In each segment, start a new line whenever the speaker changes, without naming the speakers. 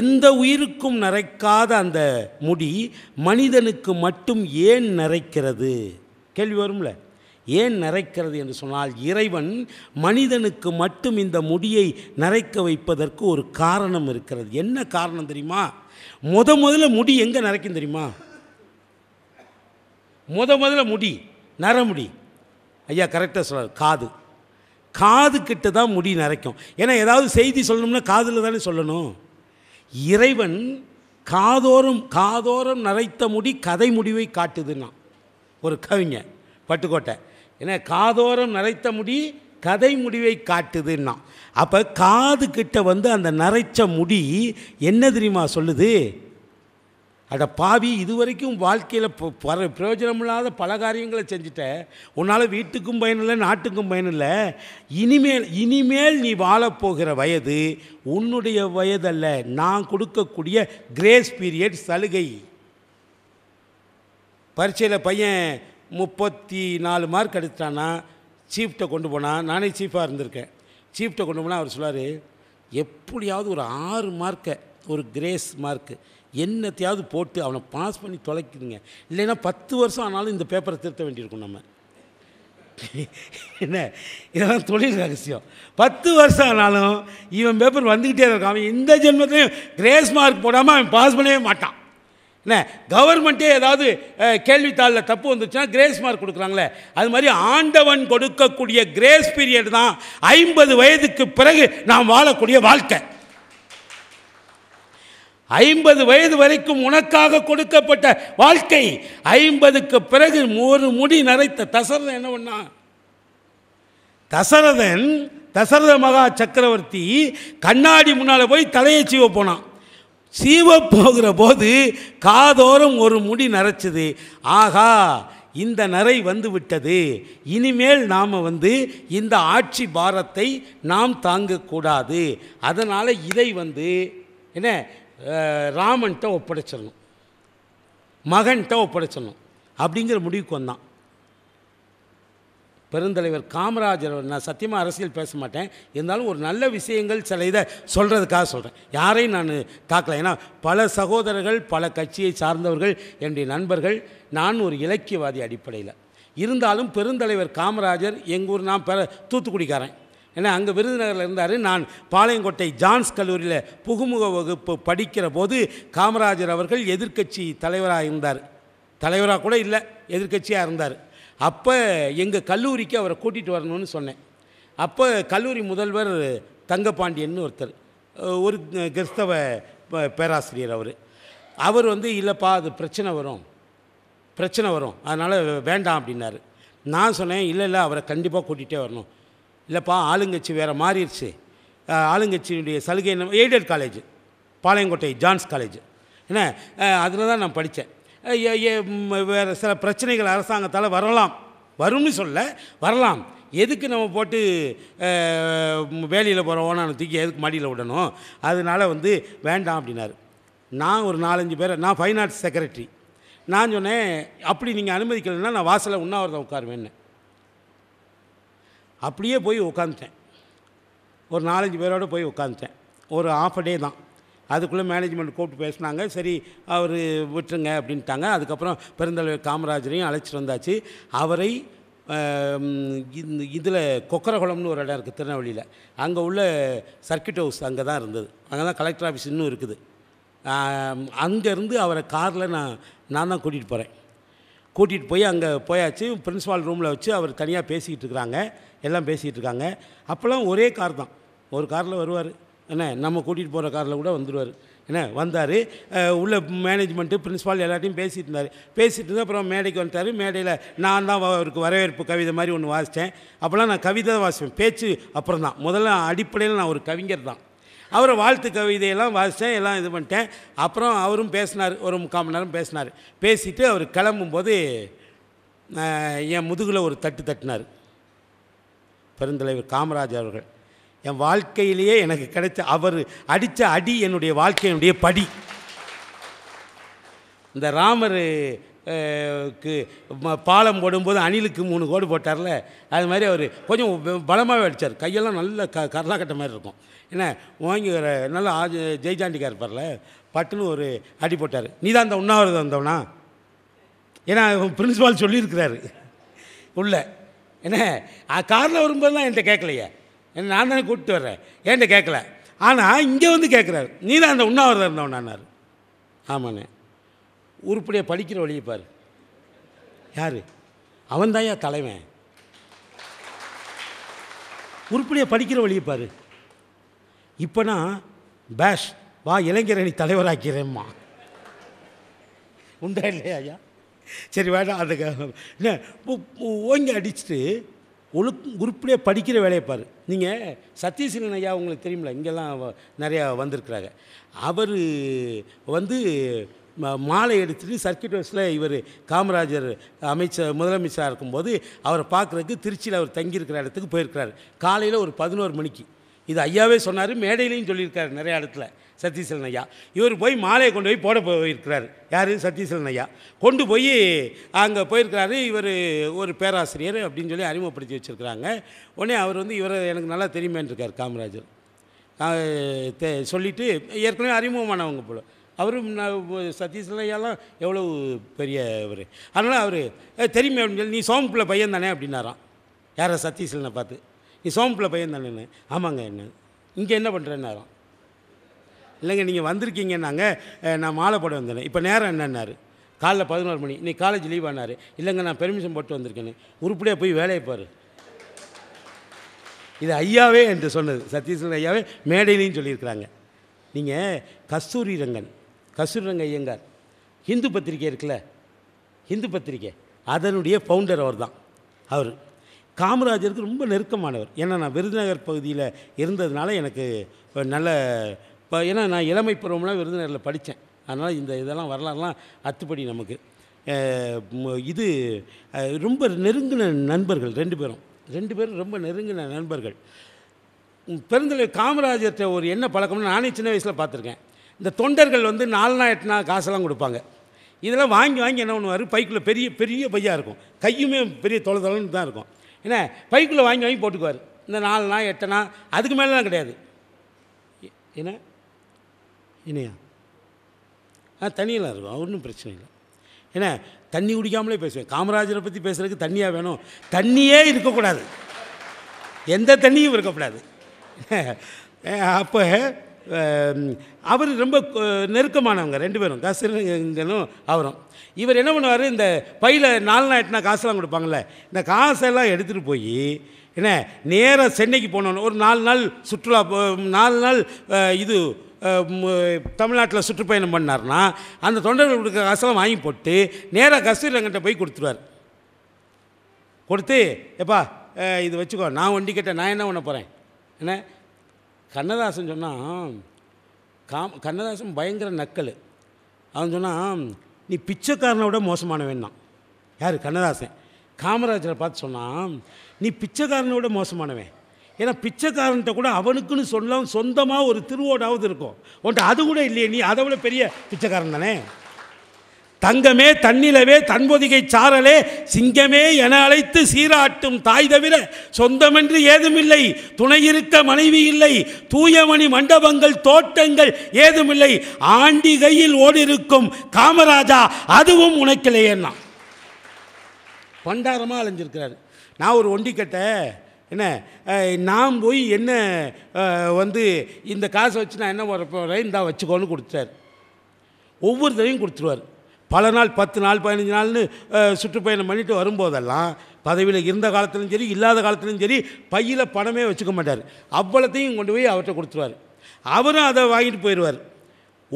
எந்த உயிருக்கும் நரைக்காத அந்த முடி மனிதனுக்கு மட்டும் ஏன் நரைக்கிறது கேள்வி வரும்ல ஏன் நரைக்கிறது என்று சொன்னால் இறைவன் மனிதனுக்கு மட்டும் இந்த முடியை நரைக்க வைப்பதற்கு ஒரு காரணம் இருக்கிறது என்ன காரணம் தெரியுமா முத முதல்ல முடி எங்கே நரைக்கும் தெரியுமா முத முதல்ல முடி நரமுடி ஐயா கரெக்டாக சொல்கிறார் காது காது கிட்ட தான் முடி நரைக்கும் ஏன்னா ஏதாவது செய்தி சொல்லணும்னா காதில் தானே சொல்லணும் இறைவன் காதோறும் காதோறும் நரைத்த முடி கதை முடிவை காட்டுதுன்னா ஒரு கவிஞர் பட்டுக்கோட்டை ஏன்னா காதோரம் நரைத்த முடி கதை முடிவை காட்டுதுன்னா அப்போ காது கிட்ட வந்து அந்த நரைச்ச முடி என்ன தெரியுமா சொல்லுது அட பாவி இது வரைக்கும் வாழ்க்கையில் பிரயோஜனம் இல்லாத பல காரியங்களை செஞ்சுட்ட உன்னால் வீட்டுக்கும் பயனில்லை நாட்டுக்கும் பயனில்லை இனிமேல் இனிமேல் நீ வாழப்போகிற வயது உன்னுடைய வயதல்ல நான் கொடுக்கக்கூடிய கிரேஸ் பீரியட் சலுகை பரீட்சையில் பையன் முப்பத்தி நாலு மார்க் எடுத்துட்டான்னா சீஃப்ட்டை கொண்டு போனால் நானே சீஃபாக இருந்திருக்கேன் சீஃப்ட்டை கொண்டு போனால் அவர் சொல்லார் எப்படியாவது ஒரு ஆறு மார்க்கை ஒரு கிரேஸ் மார்க்கு என்னத்தையாவது போட்டு அவனை பாஸ் பண்ணி தொலைக்குதுங்க இல்லைன்னா பத்து வருஷம் ஆனாலும் இந்த பேப்பரை திருத்த வேண்டியிருக்கும் நம்ம என்ன இதெல்லாம் தொழில் ரகசியம் பத்து வருஷம் ஆனாலும் இவன் பேப்பர் வந்துக்கிட்டே இருக்கான் அவன் இந்த ஜென்மத்திலையும் கிரேஸ் மார்க் போடாமல் அவன் பாஸ் பண்ணவே மாட்டான் என்ன கவர்மெண்ட்டே ஏதாவது கேள்வித்தாளில் தப்பு வந்துச்சுன்னா கிரேஸ் மார்க் கொடுக்குறாங்களே அது மாதிரி ஆண்டவன் கொடுக்கக்கூடிய கிரேஸ் பீரியட் தான் ஐம்பது வயதுக்கு பிறகு நாம் வாழக்கூடிய வாழ்க்கை ஐம்பது வயது வரைக்கும் உனக்காக கொடுக்கப்பட்ட வாழ்க்கை ஐம்பதுக்கு பிறகு ஒரு முடி நரைத்த தசரதன் என்ன பண்ணா தசரதன் தசரத மகா சக்கரவர்த்தி கண்ணாடி முன்னால் போய் தலையை சீவ போனான் சீவ போகிற போது காதோரம் ஒரு முடி நரைச்சது ஆகா இந்த நரை வந்து விட்டது இனிமேல் நாம் வந்து இந்த ஆட்சி பாரத்தை நாம் தாங்கக்கூடாது அதனால் இதை வந்து என்ன ராமன்கிட்ட ஒப்படைச்சிடணும் மகன்கிட்ட ஒப்படைச்சிடணும் அப்படிங்கிற முடிவுக்கு வந்தான் பெருந்தலைவர் காமராஜர் நான் சத்தியமாக அரசியல் பேச மாட்டேன் இருந்தாலும் ஒரு நல்ல விஷயங்கள் சில இதை சொல்கிறதுக்காக சொல்கிறேன் யாரையும் நான் தாக்கல ஏன்னா பல சகோதரர்கள் பல கட்சியை சார்ந்தவர்கள் என்னுடைய நண்பர்கள் நான் ஒரு இலக்கியவாதி அடிப்படையில் இருந்தாலும் பெருந்தலைவர் காமராஜர் எங்கள் ஊர் நான் பெற தூத்துக்குடிக்காரன் ஏன்னா அங்கே விருதுநகரில் இருந்தார் நான் பாளையங்கோட்டை ஜான்ஸ் கல்லூரியில் புகுமுக வகுப்பு படிக்கிற போது காமராஜர் அவர்கள் எதிர்க்கட்சி தலைவராக இருந்தார் தலைவராக கூட இல்லை எதிர்க்கட்சியாக இருந்தார் அப்போ எங்கள் கல்லூரிக்கு அவரை கூட்டிகிட்டு வரணும்னு சொன்னேன் அப்போ கல்லூரி முதல்வர் தங்கப்பாண்டியன் ஒருத்தர் ஒரு கிறிஸ்தவ பேராசிரியர் அவர் அவர் வந்து இல்லைப்பா அது பிரச்சனை வரும் பிரச்சனை வரும் அதனால் வேண்டாம் அப்படின்னாரு நான் சொன்னேன் இல்லை இல்லை அவரை கண்டிப்பாக கூட்டிகிட்டே வரணும் இல்லைப்பா ஆளுங்கட்சி வேறு மாறிடுச்சு ஆளுங்கட்சியினுடைய சலுகை aided college Palayamkottai John's college என்ன அதில் தான் நான் படித்தேன் வேறு சில பிரச்சனைகள் அரசாங்கத்தால் வரலாம் வரும்னு சொல்ல வரலாம் எதுக்கு நம்ம போட்டு வேலையில் போகிறோம் தூக்கி எதுக்கு மடியில் விடணும் அதனால் வந்து வேண்டாம் அப்படின்னாரு நான் ஒரு நாலஞ்சு பேர் நான் ஃபைன் ஆர்ட்ஸ் செக்ரட்டரி நான் சொன்னேன் அப்படி நீங்கள் அனுமதிக்கலைன்னா நான் வாசலில் உண்ணாவிரதம் உட்காருவேன்னு அப்படியே போய் உட்காந்துட்டேன் ஒரு நாலஞ்சு பேரோடு போய் உட்காந்துட்டேன் ஒரு ஆஃப் டே தான் அதுக்குள்ளே மேனேஜ்மெண்ட் கூப்பிட்டு பேசினாங்க சரி அவர் விட்டுருங்க அப்படின்ட்டாங்க அதுக்கப்புறம் பெருந்தலைவர் காமராஜரையும் அழைச்சிட்டு வந்தாச்சு அவரை இதில் கொக்கரகுளம்னு ஒரு இடம் இருக்குது திருநெல்வேலியில் அங்கே உள்ள சர்க்கிட் ஹவுஸ் அங்கே தான் இருந்தது அங்கே தான் கலெக்டர் ஆஃபீஸ் இன்னும் இருக்குது அங்கேருந்து அவரை காரில் நான் நான் தான் கூட்டிகிட்டு போகிறேன் கூட்டிகிட்டு போய் அங்கே போயாச்சு பிரின்ஸ்பால் ரூமில் வச்சு அவர் தனியாக பேசிக்கிட்டு இருக்கிறாங்க எல்லாம் பேசிகிட்டு இருக்காங்க அப்போல்லாம் ஒரே கார் தான் ஒரு காரில் வருவார் என்ன நம்ம கூட்டிகிட்டு போகிற காரில் கூட வந்துடுவார் என்ன வந்தார் உள்ள மேனேஜ்மெண்ட்டு பிரின்ஸ்பால் எல்லாத்தையும் பேசிகிட்டு இருந்தார் பேசிகிட்டு இருந்தால் அப்புறம் மேடைக்கு வந்துட்டார் மேடையில் நான் தான் அவருக்கு வரவேற்பு கவிதை மாதிரி ஒன்று வாசித்தேன் அப்போல்லாம் நான் கவிதை வாசிப்பேன் பேச்சு அப்புறம் தான் முதல்ல அடிப்படையில் நான் ஒரு கவிஞர் தான் அவரை வாழ்த்து கவிதையெல்லாம் வாசித்தேன் எல்லாம் இது பண்ணிட்டேன் அப்புறம் அவரும் பேசினார் ஒரு முக்கால் மணி நேரம் பேசினார் பேசிவிட்டு அவர் கிளம்பும்போது என் முதுகில் ஒரு தட்டு தட்டினார் பெருந்தலைவர் காமராஜ் அவர்கள் என் வாழ்க்கையிலேயே எனக்கு கிடைச்ச அவர் அடித்த அடி என்னுடைய வாழ்க்கையினுடைய படி இந்த ராமர் பாலம் போடும்போது அணிலுக்கு மூணு கோடு போட்டார்ல அது மாதிரி அவர் கொஞ்சம் பலமாகவே அடித்தார் கையெல்லாம் நல்ல க கட்ட மாதிரி இருக்கும் ஏன்னா வாங்கி நல்லா ஜெய்ஜாண்டிக்கா இருப்பார்ல பட்டுன்னு ஒரு அடி போட்டார் நீ தான் அந்த உண்ணாவிரதம் வந்தவனா ஏன்னா பிரின்ஸிபால் சொல்லியிருக்கிறாரு உள்ள என்ன காரில் வரும்போதுலாம் என்கிட்ட கேட்கலையே நான் தானே கூப்பிட்டு வர்றேன் ஏன்ட்ட கேட்கல ஆனால் இங்கே வந்து கேட்குறாரு நீ தான் அந்த உண்ணாவிரதம் இருந்தவனானார் ஆமாண்ணே உருப்படியாக படிக்கிற வழியை பார் யார் அவன்தான் ஏன் தலைவன் உருப்படியாக படிக்கிற வழியை பார் இப்போ நான் பேஷ் வா இளைஞரணி தலைவராக்கிறேம்மா உண்டா இல்லையா ஐயா சரி வேண்டாம் அதுக்கு ஓங்கி அடிச்சுட்டு ஒழு உருப்படியாக படிக்கிற வேலையை பார் நீங்கள் சத்யசீலன் ஐயா உங்களுக்கு தெரியுமில்ல இங்கெல்லாம் நிறையா வந்திருக்கிறாங்க அவர் வந்து மாலை எடுத்துகிட்டு சர்க்கியூட் ஹவுஸில் இவர் காமராஜர் அமைச்சர் முதலமைச்சராக இருக்கும்போது அவரை பார்க்குறதுக்கு திருச்சியில் அவர் தங்கியிருக்கிற இடத்துக்கு போயிருக்கிறார் காலையில் ஒரு பதினோரு மணிக்கு இது ஐயாவே சொன்னார் மேடையிலையும் சொல்லியிருக்காரு நிறைய இடத்துல சத்தீஸ்வரன் ஐயா இவர் போய் மாலையை கொண்டு போய் போட போயிருக்கிறார் யார் சத்தீஸ்வரன் ஐயா கொண்டு போய் அங்கே போயிருக்கிறாரு இவர் ஒரு பேராசிரியர் அப்படின்னு சொல்லி அறிமுகப்படுத்தி வச்சுருக்கிறாங்க உடனே அவர் வந்து இவரை எனக்கு நல்லா இருக்கார் காமராஜர் சொல்லிவிட்டு ஏற்கனவே அறிமுகமானவங்க போல் அவரும் சதீஷ்லையெல்லாம் எவ்வளோ பெரிய அவர் அதனால் அவர் தெரியுமே அப்படின்னு சொல்லி நீ சோம்பில் பையன் தானே அப்படின்னாரான் யாரை சதீஷ்லனை பார்த்து நீ சோம்பில் பையன் தானே ஆமாங்க என்ன இங்கே என்ன பண்ணுறேன்னாராம் இல்லைங்க நீங்கள் வந்திருக்கீங்கன்னாங்க நான் மாலை போட வந்தேன் இப்போ நேரம் என்னன்னாரு காலைல பதினோரு மணி நீ காலேஜ் லீவ் ஆனார் இல்லைங்க நான் பெர்மிஷன் போட்டு வந்திருக்கேன்னு உருப்படியாக போய் வேலையை பாரு இது ஐயாவே என்று சொன்னது சத்யசூரன் ஐயாவே மேடையிலையும் சொல்லியிருக்கிறாங்க நீங்கள் கஸ்தூரி ரங்கன் கசூரங்க ஐயங்கார் ஹிந்து பத்திரிகை இருக்குல்ல ஹிந்து பத்திரிகை அதனுடைய ஃபவுண்டர் அவர் தான் அவர் காமராஜருக்கு ரொம்ப நெருக்கமானவர் ஏன்னா நான் விருதுநகர் பகுதியில் இருந்ததுனால எனக்கு நல்ல இப்போ ஏன்னா நான் இளமை பருவம்னா விருதுநகரில் படித்தேன் அதனால் இந்த இதெல்லாம் வரலாறுலாம் அத்துப்படி நமக்கு இது ரொம்ப நெருங்கின நண்பர்கள் ரெண்டு பேரும் ரெண்டு பேரும் ரொம்ப நெருங்கின நண்பர்கள் பிறந்த காமராஜர்கிட்ட ஒரு என்ன பழக்கம்னு நானே சின்ன வயசில் பார்த்துருக்கேன் இந்த தொண்டர்கள் வந்து நாலுனா எட்டுனா காசெல்லாம் கொடுப்பாங்க இதெல்லாம் வாங்கி வாங்கி என்ன பண்ணுவார் பைக்குள்ளே பெரிய பெரிய பையாக இருக்கும் கையுமே பெரிய தொலை தொலைன்னு தான் இருக்கும் ஏன்னா பைக்குள்ளே வாங்கி வாங்கி போட்டுக்குவார் இந்த நாலுனா எட்டனா அதுக்கு மேலாம் கிடையாது என்ன இனியா ஆ தண்ணியெல்லாம் இருக்கும் ஒன்றும் பிரச்சனை இல்லை ஏன்னா தண்ணி குடிக்காமலே பேசுவேன் காமராஜரை பற்றி பேசுகிறதுக்கு தண்ணியாக வேணும் தண்ணியே இருக்கக்கூடாது எந்த தண்ணியும் இருக்கக்கூடாது அப்போ அவர் ரொம்ப நெருக்கமானவங்க ரெண்டு பேரும் கசனுங்கனும் அவரும் இவர் என்ன பண்ணுவார் இந்த பையில் நாலு நாட்டினா காசெல்லாம் கொடுப்பாங்கள்ல இந்த காசெல்லாம் எடுத்துகிட்டு போய் என்ன நேராக சென்னைக்கு போனோன்னு ஒரு நாலு நாள் சுற்றுலா நாலு நாள் இது தமிழ்நாட்டில் சுற்றுப்பயணம் பண்ணார்னா அந்த தொண்டர்கள் கொடுக்க காசெல்லாம் வாங்கி போட்டு நேராக கஸ்தூரிரங்கிட்ட போய் கொடுத்துருவார் கொடுத்து எப்பா இது வச்சுக்கோ நான் வண்டி கேட்டேன் நான் என்ன பண்ண போகிறேன் என்ன கண்ணதாசன் சொன்னால் கா கண்ணதாசன் பயங்கர நக்கல் அவன் சொன்னால் நீ பிச்சைக்காரனை விட மோசமானவன் தான் யார் கண்ணதாசன் காமராஜரை பார்த்து சொன்னால் நீ பிச்சைக்காரனை விட மோசமானவன் ஏன்னா பிச்சைக்காரன்ட்ட கூட அவனுக்குன்னு சொல்ல சொந்தமாக ஒரு திருவோடாவது இருக்கும் உன்ட்ட அது கூட இல்லையே நீ அதை விட பெரிய பிச்சைக்காரன் தானே தங்கமே தன்னிலவே தன்பொதிகை சாரலே சிங்கமே என அழைத்து சீராட்டும் தாய் தவிர சொந்தமென்று ஏதுமில்லை துணை இருக்க மனைவி இல்லை தூயமணி மண்டபங்கள் தோட்டங்கள் ஏதுமில்லை ஆண்டி கையில் ஓடிருக்கும் காமராஜா அதுவும் நான் பண்டாரமாக அலைஞ்சிருக்கிறார் நான் ஒரு ஒண்டிக்கட்டை என்ன நான் போய் என்ன வந்து இந்த காசை வச்சு நான் என்ன வரப்போகிறேன் இந்தா வச்சுக்கோன்னு கொடுத்துட்டார் ஒவ்வொருத்தரையும் கொடுத்துருவார் பல நாள் பத்து நாள் பதினஞ்சு நாள்னு சுற்றுப்பயணம் பண்ணிவிட்டு வரும்போதெல்லாம் பதவியில் இருந்த காலத்துலேயும் சரி இல்லாத காலத்துலையும் சரி பையில் பணமே வச்சுக்க மாட்டார் அவ்வளோத்தையும் கொண்டு போய் அவர்கிட்ட கொடுத்துருவார் அவரும் அதை வாங்கிட்டு போயிடுவார்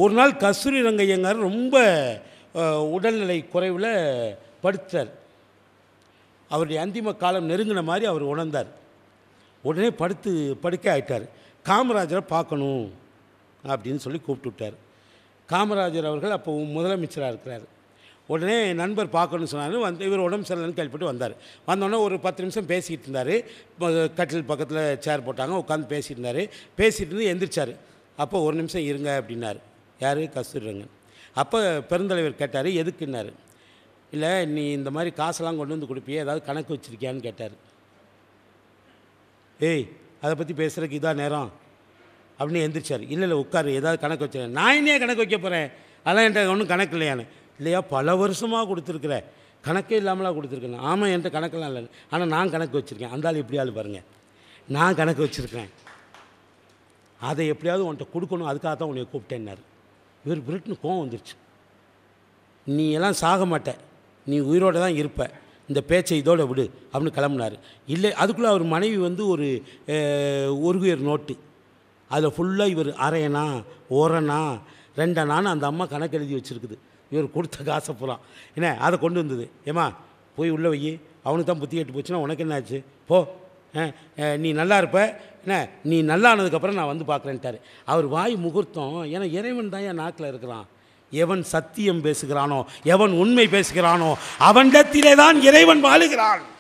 ஒரு நாள் கஸ்தூரி ரங்கையங்கார் ரொம்ப உடல்நிலை குறைவில் படுத்தார் அவருடைய அந்திம காலம் நெருங்கின மாதிரி அவர் உணர்ந்தார் உடனே படுத்து படுக்க ஆயிட்டார் காமராஜரை பார்க்கணும் அப்படின்னு சொல்லி கூப்பிட்டு விட்டார் காமராஜர் அவர்கள் அப்போ முதலமைச்சராக இருக்கிறார் உடனே நண்பர் பார்க்கணும்னு சொன்னார் வந்து இவர் உடம்பு சரியில்லைன்னு கேள்விப்பட்டு வந்தார் வந்தோடனே ஒரு பத்து நிமிஷம் பேசிகிட்டு இருந்தார் கட்டில் பக்கத்தில் சேர் போட்டாங்க உட்காந்து பேசிகிட்டு இருந்தார் பேசிகிட்டு இருந்து எந்திரிச்சார் அப்போ ஒரு நிமிஷம் இருங்க அப்படின்னாரு யார் கஸ்தூரிரங்கன் அப்போ பெருந்தலைவர் கேட்டார் எதுக்குன்னாரு இல்லை நீ இந்த மாதிரி காசெல்லாம் கொண்டு வந்து கொடுப்பியே ஏதாவது கணக்கு வச்சுருக்கியான்னு கேட்டார் ஏய் அதை பற்றி பேசுகிறதுக்கு இதான் நேரம் அப்படின்னு எந்திரிச்சார் இல்லை இல்லை உட்காரு ஏதாவது கணக்கு வச்சு நான் என்னையே கணக்கு வைக்க போகிறேன் அதெல்லாம் என்கிட்ட ஒன்றும் கணக்கு இல்லையானு இல்லையா பல வருஷமாக கொடுத்துருக்குற கணக்கே இல்லாமலாம் கொடுத்துருக்கேன் ஆமாம் என்கிட்ட கணக்கெல்லாம் இல்லை ஆனால் நான் கணக்கு வச்சுருக்கேன் அந்த ஆள் எப்படியாவது பாருங்கள் நான் கணக்கு வச்சுருக்கேன் அதை எப்படியாவது உன்கிட்ட கொடுக்கணும் அதுக்காக தான் உன்னை கூப்பிட்டேன்னார் இவர் பிரிட்னு கோவம் வந்துருச்சு நீ எல்லாம் சாக மாட்டேன் நீ உயிரோடு தான் இருப்ப இந்த பேச்சை இதோட விடு அப்படின்னு கிளம்புனார் இல்லை அதுக்குள்ளே அவர் மனைவி வந்து ஒரு ஒரு நோட்டு அதில் ஃபுல்லாக இவர் அரையனா ஒரனா ரெண்டனான்னு அந்த அம்மா கணக்கு எழுதி வச்சுருக்குது இவர் கொடுத்த காசை பூரா என்ன அதை கொண்டு வந்தது ஏமா போய் உள்ளே வை அவனுக்கு தான் புத்தி கெட்டு போச்சுன்னா உனக்கு ஆச்சு போ நீ நல்லா இருப்ப என்ன நீ நல்லா ஆனதுக்கப்புறம் நான் வந்து பார்க்குறேன்ட்டார் அவர் வாய் முகூர்த்தம் ஏன்னா இறைவன் தான் என் நாக்கில் இருக்கிறான் எவன் சத்தியம் பேசுகிறானோ எவன் உண்மை பேசுகிறானோ அவனிடத்திலே தான் இறைவன் வாழுகிறான்